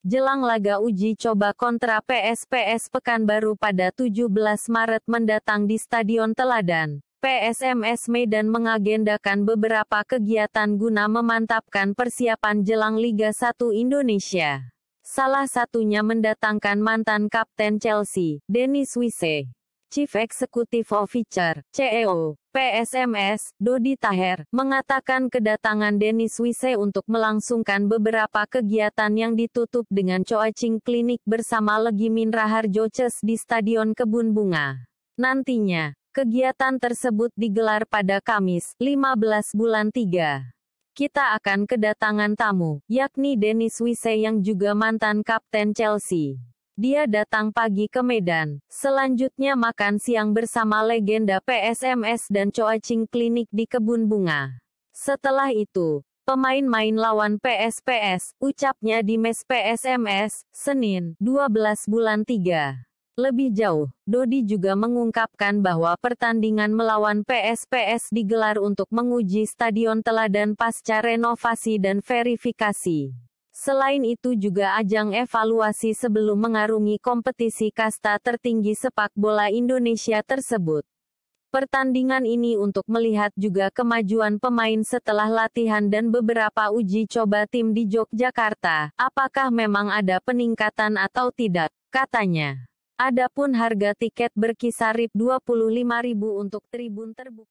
jelang laga uji coba kontra PSPS Pekanbaru pada 17 Maret mendatang di Stadion Teladan. PSMS Medan mengagendakan beberapa kegiatan guna memantapkan persiapan jelang Liga 1 Indonesia. Salah satunya mendatangkan mantan kapten Chelsea, Dennis Wise. Chief Executive Officer, CEO, PSMS, Dodi Taher, mengatakan kedatangan Denis Wise untuk melangsungkan beberapa kegiatan yang ditutup dengan coaching klinik bersama Legimin Raharjoches di Stadion Kebun Bunga. Nantinya, kegiatan tersebut digelar pada Kamis, 15 bulan 3 kita akan kedatangan tamu, yakni Denis Wise yang juga mantan kapten Chelsea dia datang pagi ke Medan. Selanjutnya makan siang bersama legenda PSMS dan coaching klinik di kebun bunga. Setelah itu, pemain main lawan PSPS, ucapnya di mes PSMS, Senin, 12 bulan 3. Lebih jauh, Dodi juga mengungkapkan bahwa pertandingan melawan PSPS digelar untuk menguji stadion teladan pasca renovasi dan verifikasi. Selain itu juga ajang evaluasi sebelum mengarungi kompetisi kasta tertinggi sepak bola Indonesia tersebut. Pertandingan ini untuk melihat juga kemajuan pemain setelah latihan dan beberapa uji coba tim di Yogyakarta, apakah memang ada peningkatan atau tidak, katanya. Adapun harga tiket berkisar Rp25.000 untuk tribun terbuka.